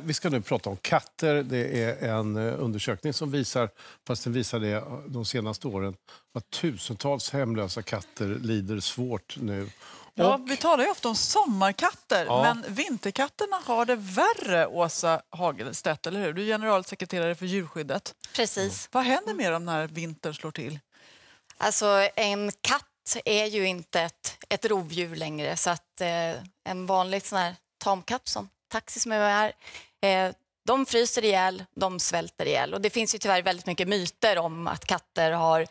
Vi ska nu prata om katter. Det är en eh, undersökning som visar, fast den visar det eh, de senaste åren, att tusentals hemlösa katter lider svårt nu. Ja, vi talar ju ofta om sommarkatter, ja. men vinterkatterna har det värre, Åsa Hagelstedt, eller hur? Du är generalsekreterare för djurskyddet. Precis. Mm. Vad händer med dem när vintern slår till? Alltså, en katt är ju inte ett, ett rovdjur längre, så att eh, en vanlig sån här tamkatt som taxi som är här. Eh, de fryser ihjäl, de svälter ihjäl. Och det finns ju tyvärr väldigt mycket myter om att katter har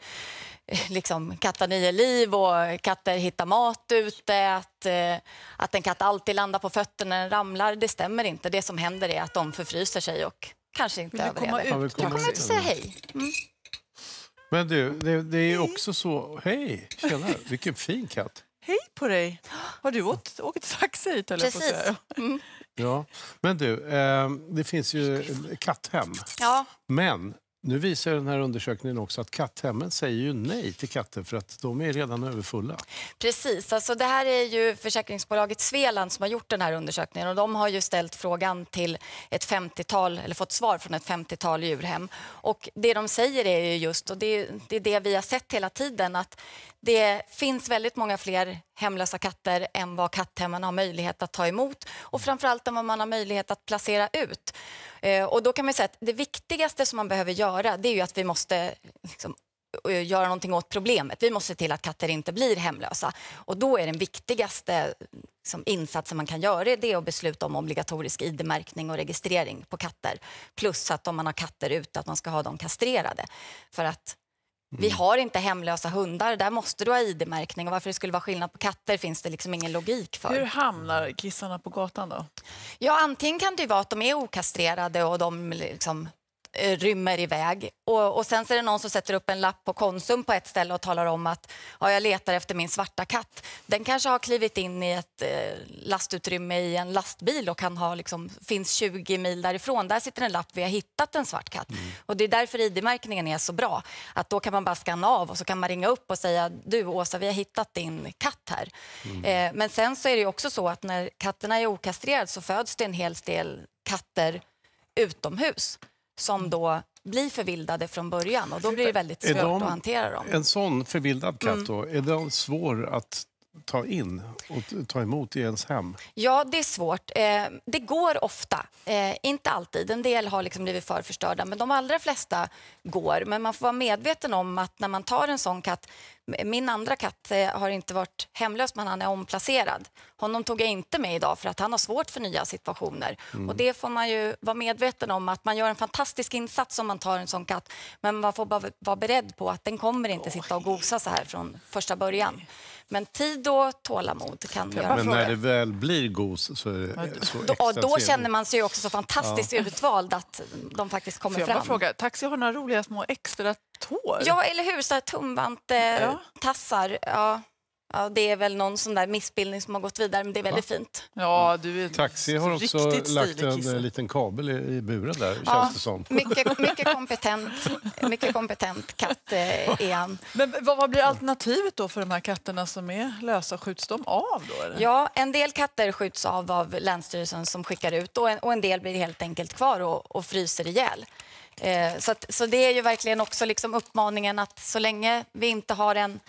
eh, liksom, katta nio liv och katter hittar mat ute. Att, eh, att en katt alltid landar på fötterna när den ramlar, det stämmer inte. Det som händer är att de förfryser sig och kanske inte vill överlever. Komma ut? Jag vill ut och säga hej. Mm. Men du, det, det är också så... Hej! Tjena, vilken fin katt. Hej på dig! Har du åkt, åkt taxi hit? Precis. Mm. Ja. Men du, eh, det finns ju katthem. Ja. Men nu visar den här undersökningen också att katthemmen säger ju nej till katter för att de är redan överfulla. Precis, alltså det här är ju försäkringsbolaget Sveland som har gjort den här undersökningen och de har ju ställt frågan till ett 50-tal, eller fått svar från ett 50-tal djurhem. Och det de säger är ju just, och det, det är det vi har sett hela tiden, att det finns väldigt många fler hemlösa katter än vad katthemmen har möjlighet att ta emot och framförallt än vad man har möjlighet att placera ut. Eh, och då kan man säga att det viktigaste som man behöver göra det är ju att vi måste liksom, eh, göra någonting åt problemet. Vi måste se till att katter inte blir hemlösa. Och då är den viktigaste liksom, insatsen man kan göra det är att besluta om obligatorisk id-märkning och registrering på katter. Plus att om man har katter ute, att man ska ha dem kastrerade. För att vi har inte hemlösa hundar. Där måste du ha ID-märkning. varför det skulle vara skillnad på katter finns det liksom ingen logik för. Hur hamnar kissarna på gatan då? Ja, antingen kan det vara att de är okastrerade och de liksom Eh, rymmer iväg. Och, och sen så är det någon som sätter upp en lapp på Konsum på ett ställe och talar om att ja, jag letar efter min svarta katt. Den kanske har klivit in i ett eh, lastutrymme i en lastbil och kan ha, liksom, finns 20 mil därifrån. Där sitter en lapp, vi har hittat en svart katt. Mm. Och det är därför ID-märkningen är så bra. Att då kan man bara skanna av och så kan man ringa upp och säga du Åsa, vi har hittat din katt här. Mm. Eh, men sen så är det också så att när katterna är okastrerade så föds det en hel del katter utomhus som då blir förvildade från början och då blir det väldigt svårt de, att hantera dem. En sån förvildad katt mm. är den svår att ta in och ta emot i ens hem? Ja, det är svårt. Eh, det går ofta. Eh, inte alltid. En del har liksom blivit förförstörda, men de allra flesta går. Men man får vara medveten om att när man tar en sån katt min andra katt eh, har inte varit hemlös, men han är omplacerad. Honom tog jag inte med idag för att han har svårt för nya situationer. Mm. Och Det får man ju vara medveten om, att man gör en fantastisk insats om man tar en sån katt. Men man får bara vara beredd på att den kommer inte sitta och gosa så här från första början. Men tid och tålamod kan jag göra Men när det väl blir gos så är det så då, då känner man sig också så fantastiskt ja. utvald att de faktiskt kommer fram. Fråga, Taxi har några roliga små extra långt hår. Ja, eller hur? Så Tumvante-tassar. ja. Ja, det är väl någon sån där missbildning som har gått vidare, men det är väldigt Va? fint. Ja, du är Taxi har också lagt en kissa. liten kabel i, i buren där, ja, känns det som. Mycket, mycket, kompetent, mycket kompetent katt eh, är han. Men vad, vad, blir alternativet då för de här katterna som är lösa? Skjuts de av då? Eller? Ja, en del katter skjuts av av Länsstyrelsen som skickar ut och en, och en del blir helt enkelt kvar och, och fryser ihjäl. Eh, så, att, så det är ju verkligen också liksom uppmaningen att så länge vi inte har en,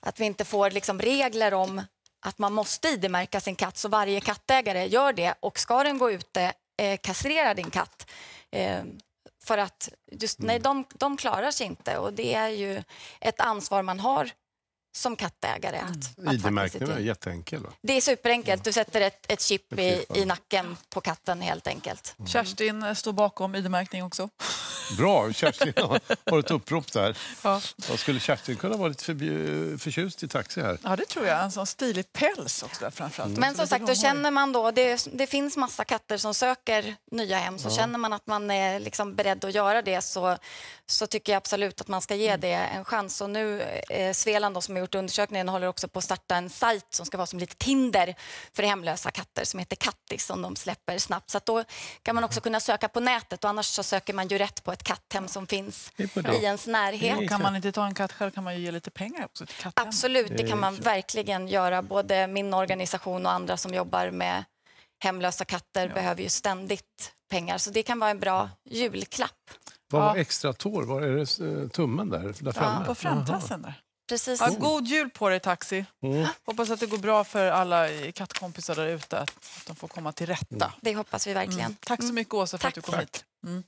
att vi inte får liksom regler om att man måste ID-märka sin katt, så varje kattägare gör det. Och ska den gå ute, eh, kastrera din katt. Eh, för att just, nej, mm. de, de klarar sig inte och det är ju ett ansvar man har som kattägare. Mm. Att, id märkning är jätteenkel. Va? Det är superenkelt. Du sätter ett, ett chip i, i, nacken på katten helt enkelt. Mm. Kerstin eh, står bakom ID-märkning också. Bra, Kerstin har ett upprop där. Ja. skulle Kerstin kunna vara lite för, förtjust i taxi här? Ja, det tror jag. En sån stilig päls också där framförallt. Mm. Men som sagt, då känner man då, det, det, finns massa katter som söker nya hem, så ja. känner man att man är liksom beredd att göra det så, så tycker jag absolut att man ska ge mm. det en chans. Och nu eh, Sveland då, som är gjort undersökningen håller också på att starta en sajt som ska vara som lite Tinder för hemlösa katter som heter Kattis som de släpper snabbt. Så då kan man också kunna söka på nätet och annars så söker man ju rätt på ett katthem som finns i ens närhet. Och kan man inte ta en katt själv kan man ju ge lite pengar också till katthem. Absolut, det kan man verkligen göra. Både min organisation och andra som jobbar med hemlösa katter ja. behöver ju ständigt pengar så det kan vara en bra julklapp. Vad var ja. extra tår? Var är det eh, tummen där, där framme? på framtassen där. Precis. Ja, mm. god jul på dig, Taxi. Mm. Hoppas att det går bra för alla kattkompisar där ute. Att de får komma till rätta. Det hoppas vi verkligen. Mm. Tack så mm. mycket, Åsa, för Tack. att du kom hit. Mm.